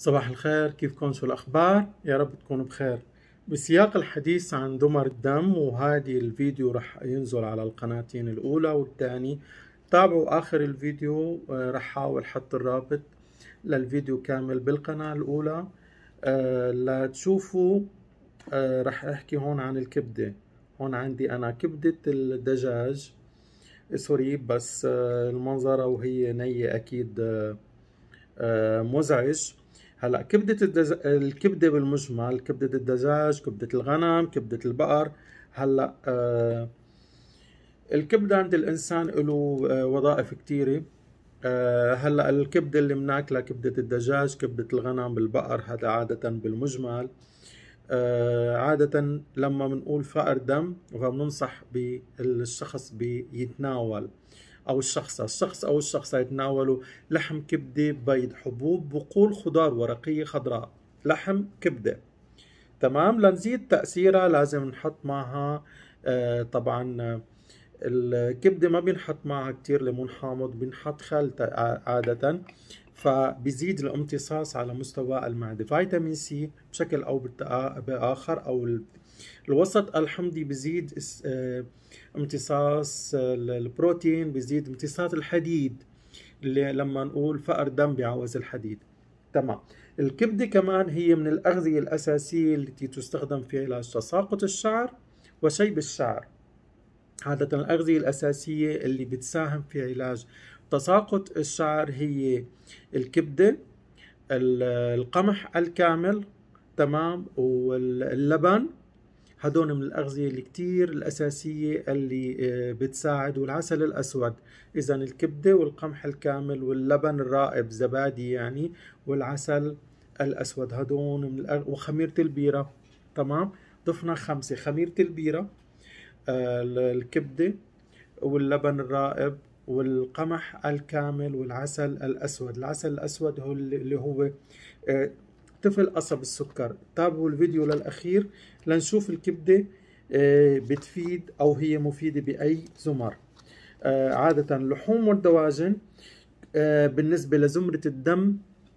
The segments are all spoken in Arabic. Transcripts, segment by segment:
صباح الخير كيفكم شو الأخبار؟ يا رب تكونوا بخير بسياق الحديث عن دمر الدم وهذه الفيديو رح ينزل على القناتين الأولى والثاني تابعوا آخر الفيديو آه، رح حاول حط الرابط للفيديو كامل بالقناة الأولى أه لتشوفوا أه رح أحكي هون عن الكبدة هون عندي أنا كبدة الدجاج آه، سوري بس آه، المنظرة وهي نية أكيد مزعج هلا كبده الدز... الكبده بالمجمل كبده الدجاج كبده الغنم كبده البقر هلا آه الكبده عند الانسان له آه وظائف كثيره آه هلا الكبده اللي بناكلها كبده الدجاج كبده الغنم بالبقر هذا عاده بالمجمل آه عادة لما بنقول فقر دم فبننصح بالشخص بيتناول أو الشخصة الشخص أو الشخصة يتناولوا لحم كبدة بيض حبوب بقول خضار ورقية خضراء لحم كبدة تمام لنزيد تأثيرها لازم نحط معها آه طبعا الكبدة ما بينحط معها كتير ليمون حامض بينحط خل عادة فبيزيد الامتصاص على مستوى المعدة فيتامين سي بشكل أو بآخر أو الوسط الحمضي بزيد آه، امتصاص البروتين بيزيد امتصاص الحديد اللي لما نقول فقر دم بيعوز الحديد تمام الكبده كمان هي من الاغذيه الاساسيه التي تستخدم في علاج تساقط الشعر وشيب الشعر عادة الأغذية الأساسية اللي بتساهم في علاج تساقط الشعر هي الكبدة القمح الكامل تمام واللبن هدول من الأغذية اللي كتير الأساسية اللي آه، بتساعد والعسل الأسود إذا الكبدة والقمح الكامل واللبن الرائب زبادي يعني والعسل الأسود هدول من الأغ... وخميرة البيرة تمام ضفنا خمسة خميرة البيرة آه، الكبدة واللبن الرائب والقمح الكامل والعسل الأسود العسل الأسود هو اللي هو آه، طفل قصب السكر تابعوا الفيديو للأخير لنشوف الكبدة آه، بتفيد أو هي مفيدة بأي زمر آه، عادة اللحوم والدواجن آه، بالنسبة لزمرة الدم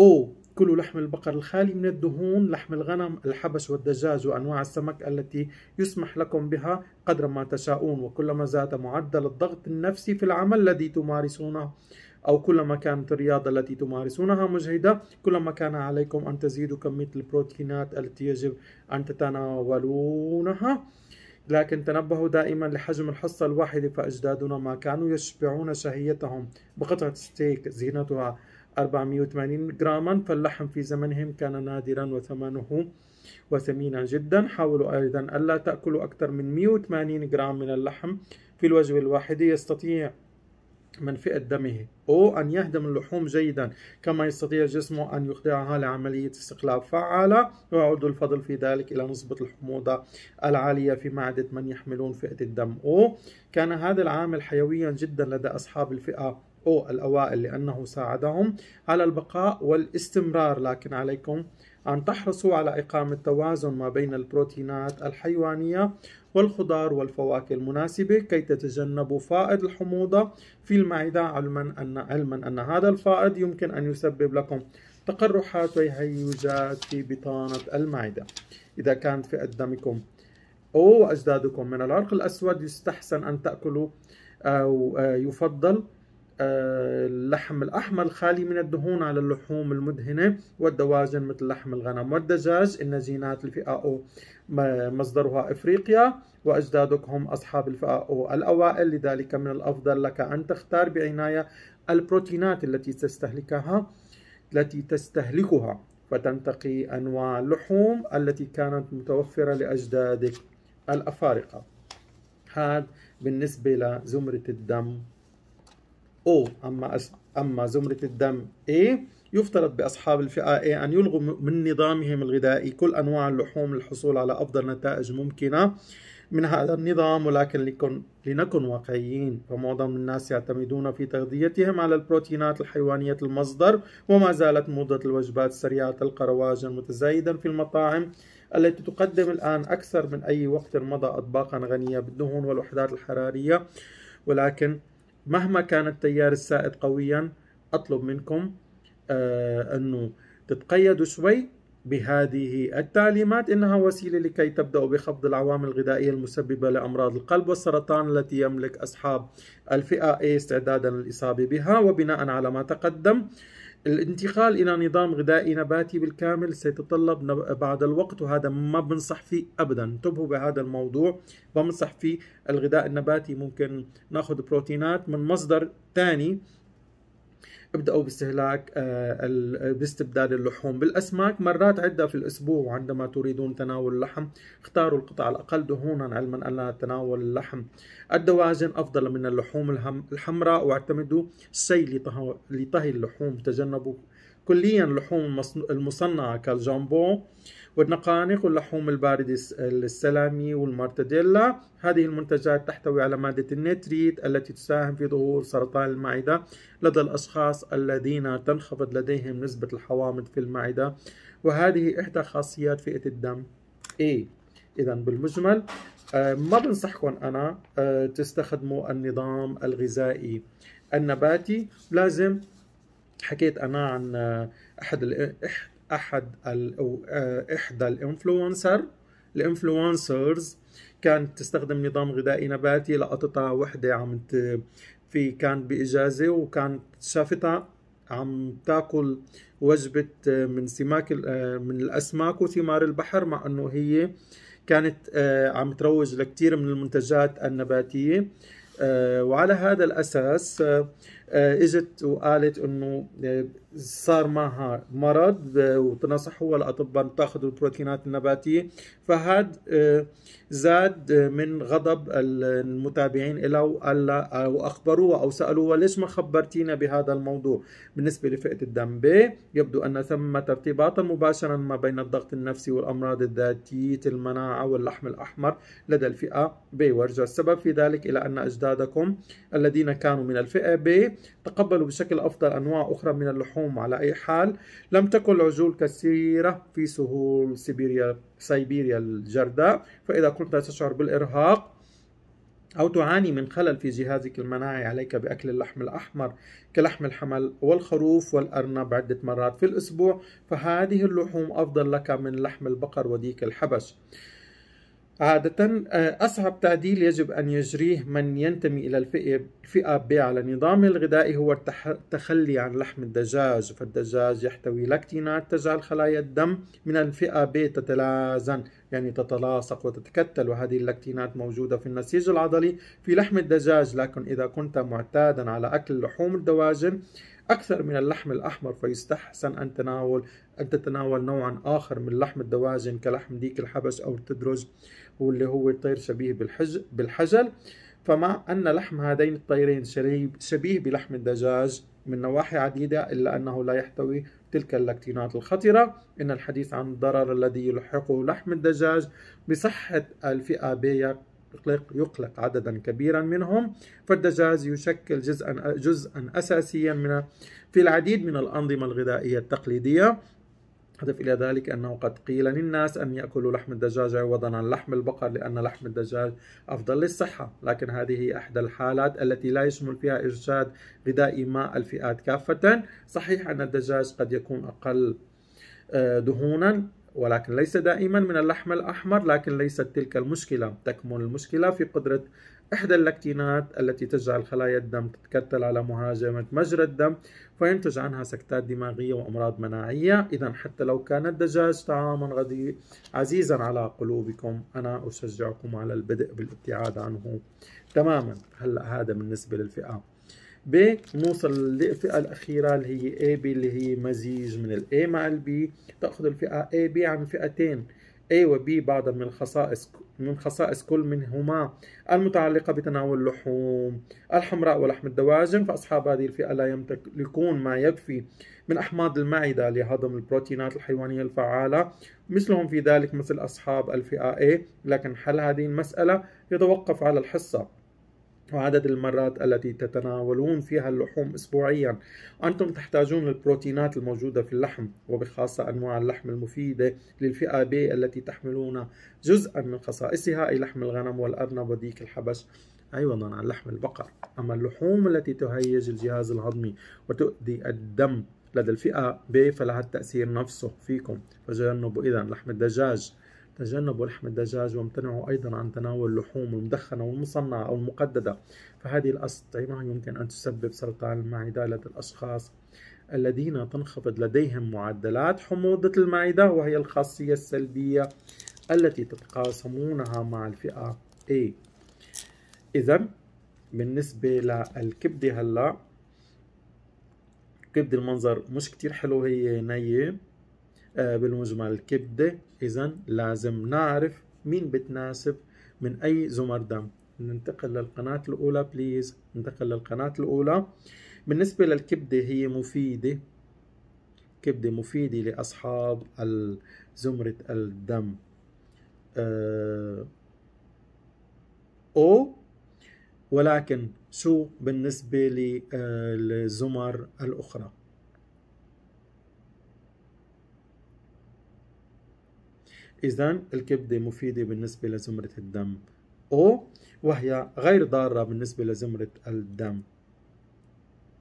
أو كل لحم البقر الخالي من الدهون لحم الغنم الحبش والدجاج وأنواع السمك التي يسمح لكم بها قدر ما تشاؤون وكلما زاد معدل الضغط النفسي في العمل الذي تمارسونه أو كلما كانت الرياضة التي تمارسونها مجهدة كلما كان عليكم أن تزيدوا كمية البروتينات التي يجب أن تتناولونها لكن تنبهوا دائما لحجم الحصة الواحدة فأجدادنا ما كانوا يشبعون شهيتهم بقطعة ستيك زينتها 480 جراما فاللحم في زمنهم كان نادرا وثمنه وثمينا جدا حاولوا أيضا ألا تأكلوا أكثر من 180 جرام من اللحم في الوجبة الواحدة يستطيع من فئة دمه أو أن يهدم اللحوم جيدا كما يستطيع جسمه أن يخضعها لعملية استقلاب فعالة ويعود الفضل في ذلك إلى نسبة الحموضة العالية في معدة من يحملون فئة الدم أو كان هذا العامل حيويا جدا لدى أصحاب الفئة أو الأوائل لأنه ساعدهم على البقاء والاستمرار لكن عليكم أن تحرصوا على إقامة توازن ما بين البروتينات الحيوانية والخضار والفواكه المناسبة كي تتجنبوا فائض الحموضة في المعدة علما أن علما أن هذا الفائض يمكن أن يسبب لكم تقرحات وهيجات في بطانة المعدة إذا كانت في دمكم أو أجدادكم من العرق الأسود يستحسن أن تأكلوا أو آه، آه، يفضل آه، اللحم الأحمر خالي من الدهون على اللحوم المدهنة والدواجن مثل لحم الغنم والدجاج إن زينات الفئة أو مصدرها إفريقيا وأجدادك هم أصحاب الفئة أو الأوائل لذلك من الأفضل لك أن تختار بعناية البروتينات التي تستهلكها التي تستهلكها فتنتقي أنواع اللحوم التي كانت متوفرة لأجدادك الأفارقة هذا بالنسبة لزمرة الدم O أما أس... أما زمرة الدم A يفترض بأصحاب الفئة A أن يلغوا من نظامهم الغذائي كل أنواع اللحوم للحصول على أفضل نتائج ممكنة من هذا النظام ولكن لكن لنكن واقعيين فمعظم الناس يعتمدون في تغذيتهم على البروتينات الحيوانية المصدر وما زالت موضة الوجبات السريعة تلقى رواجا متزايدا في المطاعم التي تقدم الآن أكثر من أي وقت مضى أطباقا غنية بالدهون والوحدات الحرارية ولكن مهما كان التيار السائد قويا اطلب منكم آه انه تتقيدوا شوي بهذه التعليمات انها وسيله لكي تبداوا بخفض العوامل الغذائيه المسببه لامراض القلب والسرطان التي يملك اصحاب الفئه A إيه استعدادا للاصابه بها وبناء على ما تقدم آه الانتقال إلى نظام غذائي نباتي بالكامل سيتطلب بعض الوقت وهذا ما بنصح فيه أبدا انتبهوا بهذا الموضوع بنصح فيه الغذاء النباتي ممكن ناخذ بروتينات من مصدر ثاني ابداوا باستهلاك آه، باستبدال اللحوم بالاسماك مرات عده في الاسبوع عندما تريدون تناول اللحم اختاروا القطع الاقل دهونا علما ان لا تناول اللحم الدواجن افضل من اللحوم الحمراء واعتمدوا السيل لطهي اللحوم تجنبوا كليا اللحوم المصنعه كالجامبون والنقانق واللحوم الباردة السلامي والمارتديلا هذه المنتجات تحتوي على مادة النيتريت التي تساهم في ظهور سرطان المعدة لدى الأشخاص الذين تنخفض لديهم نسبة الحوامض في المعدة وهذه إحدى خاصيات فئة الدم A إذا بالمجمل آه، ما بنصحكم أنا آه، تستخدموا النظام الغذائي النباتي لازم حكيت أنا عن آه، أحد احد او آه، احدى الانفلونسر الانفلونسرز كانت تستخدم نظام غذائي نباتي لقطتها وحده عم في كان باجازه وكانت شافتها عم تاكل وجبه آه، من سماك آه، من الاسماك وثمار البحر مع انه هي كانت عم تروج لكثير من المنتجات النباتيه وعلى هذا الاساس آه، اجت وقالت انه آه، صار معها مرض آه، وتنصحوا الاطباء تاخذ البروتينات النباتيه فهاد زاد من غضب المتابعين لها وقال او اخبروها او سالوها ليش ما خبرتينا بهذا الموضوع بالنسبه لفئه الدم بي يبدو ان ثمه ارتباطا مباشرا ما بين الضغط النفسي والامراض الذاتيه المناعه واللحم الاحمر لدى الفئه بي وارجع السبب في ذلك الى ان اجدادكم الذين كانوا من الفئه بي تقبلوا بشكل أفضل أنواع أخرى من اللحوم على أي حال لم تكن العجول كثيرة في سهول سيبيريا, سيبيريا الجرداء فإذا كنت تشعر بالإرهاق أو تعاني من خلل في جهازك المناعي عليك بأكل اللحم الأحمر كلحم الحمل والخروف والأرنب عدة مرات في الأسبوع فهذه اللحوم أفضل لك من لحم البقر وديك الحبش عادة آه، أصعب تعديل يجب أن يجريه من ينتمي إلى الفئة ب على نظام الغذائي هو التخلي عن لحم الدجاج فالدجاج يحتوي لاكتينات تجعل خلايا الدم من الفئة ب تتلازن يعني تتلاصق وتتكتل وهذه اللاكتينات موجودة في النسيج العضلي في لحم الدجاج لكن إذا كنت معتادا على أكل لحوم الدواجن أكثر من اللحم الأحمر فيستحسن أن تناول أن تتناول نوعا آخر من لحم الدواجن كلحم ديك الحبس أو التدرج واللي هو طير شبيه بالحزل بالحجل فمع أن لحم هذين الطيرين شبيه بلحم الدجاج من نواحي عديدة إلا أنه لا يحتوي تلك اللاكتينات الخطرة إن الحديث عن الضرر الذي يلحقه لحم الدجاج بصحة الفئة بي يقلق, يقلق عددا كبيرا منهم فالدجاج يشكل جزءا جزءا أساسيا من في العديد من الأنظمة الغذائية التقليدية هدف إلى ذلك أنه قد قيل للناس أن يأكلوا لحم الدجاج عوضا عن لحم البقر لأن لحم الدجاج أفضل للصحة لكن هذه إحدى الحالات التي لا يشمل فيها إرشاد غذائي ما الفئات كافة صحيح أن الدجاج قد يكون أقل آه، دهونا ولكن ليس دائما من اللحم الأحمر لكن ليست تلك المشكلة تكمن المشكلة في قدرة إحدى اللكتينات التي تجعل خلايا الدم تتكتل على مهاجمة مجرى الدم فينتج عنها سكتات دماغية وأمراض مناعية إذا حتى لو كان الدجاج طعاما غدي عزيزا على قلوبكم أنا أشجعكم على البدء بالابتعاد عنه تماما هلأ هذا بالنسبة للفئة ب نوصل للفئه الاخيره اللي هي اي بي اللي هي مزيج من الاي مع البي تاخذ الفئه اي بي عن فئتين اي وبي بعض بعضا من الخصائص من خصائص كل منهما المتعلقة بتناول اللحوم الحمراء ولحم الدواجن فأصحاب هذه الفئة لا يمتلكون ما يكفي من أحماض المعدة لهضم البروتينات الحيوانية الفعالة مثلهم في ذلك مثل أصحاب الفئة اي لكن حل هذه المسألة يتوقف على الحصة وعدد المرات التي تتناولون فيها اللحوم أسبوعيا أنتم تحتاجون البروتينات الموجودة في اللحم وبخاصة أنواع اللحم المفيدة للفئة ب التي تحملون جزءا من خصائصها أي لحم الغنم والأرنب وديك الحبش أيضا عن لحم البقر أما اللحوم التي تهيج الجهاز الهضمي وتؤدي الدم لدى الفئة ب فلها التأثير نفسه فيكم فجنبوا إذا لحم الدجاج تجنبوا لحم الدجاج وامتنعوا أيضا عن تناول اللحوم المدخنة والمصنعة أو المقددة فهذه الأطعمة يمكن أن تسبب سرطان المعدة لدى الأشخاص الذين تنخفض لديهم معدلات حموضة المعدة وهي الخاصية السلبية التي تتقاسمونها مع الفئة A إذا بالنسبة للكبدة هلا كبد المنظر مش كتير حلو هي نية آه، بالمجمل الكبدة إذا لازم نعرف مين بتناسب من أي زمر دم ننتقل للقناة الأولى بليز ننتقل للقناة الأولى بالنسبة للكبدة هي مفيدة كبدة مفيدة لأصحاب زمرة الدم أه أو ولكن شو بالنسبة آه، للزمر الأخرى إذا الكبدة مفيدة بالنسبة لزمرة الدم O وهي غير ضارة بالنسبة لزمرة الدم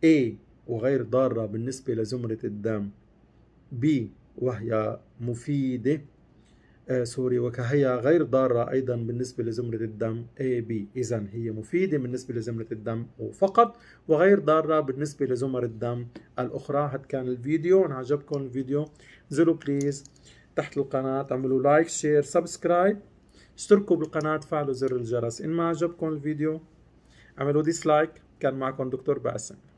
A وغير ضارة بالنسبة لزمرة الدم B وهي مفيدة آه سوري وكهي غير ضارة أيضا بالنسبة لزمرة الدم AB إذا هي مفيدة بالنسبة لزمرة الدم فقط وغير ضارة بالنسبة لزمر الدم الأخرى هاد كان الفيديو إن عجبكم الفيديو زلو بليز تحت القناة تعملوا لايك شير سبسكرايب اشتركوا بالقناة فعلوا زر الجرس إن ما عجبكم الفيديو اعملوا ديسلايك كان معكم دكتور باسم